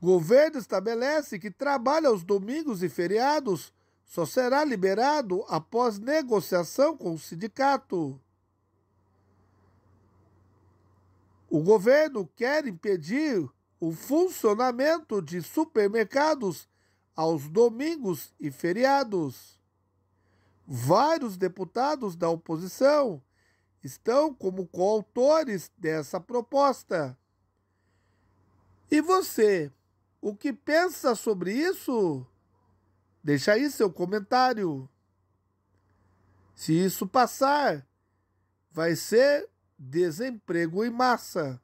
O governo estabelece que trabalho aos domingos e feriados só será liberado após negociação com o sindicato. O governo quer impedir o funcionamento de supermercados aos domingos e feriados. Vários deputados da oposição estão como coautores dessa proposta. E você? O que pensa sobre isso? Deixa aí seu comentário. Se isso passar, vai ser desemprego em massa.